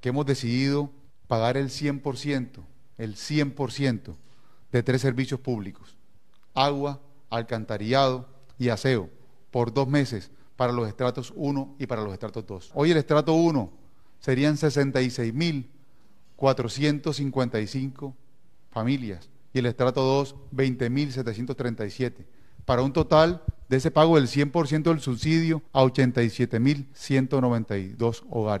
que hemos decidido pagar el 100%, el 100% de tres servicios públicos, agua, alcantarillado y aseo, por dos meses para los estratos 1 y para los estratos 2. Hoy el estrato 1 serían 66.455 familias y el estrato 2 20.737, para un total de ese pago del 100% del subsidio a 87.192 hogares.